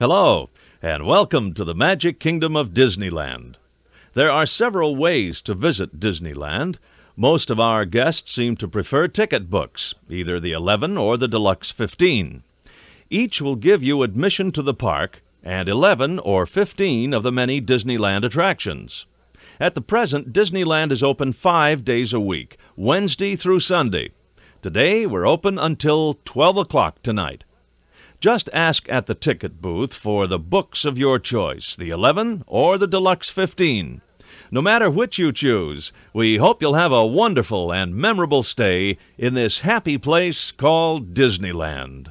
Hello, and welcome to the Magic Kingdom of Disneyland. There are several ways to visit Disneyland. Most of our guests seem to prefer ticket books, either the 11 or the Deluxe 15. Each will give you admission to the park and 11 or 15 of the many Disneyland attractions. At the present, Disneyland is open five days a week, Wednesday through Sunday. Today, we're open until 12 o'clock tonight. Just ask at the ticket booth for the books of your choice, the 11 or the Deluxe 15. No matter which you choose, we hope you'll have a wonderful and memorable stay in this happy place called Disneyland.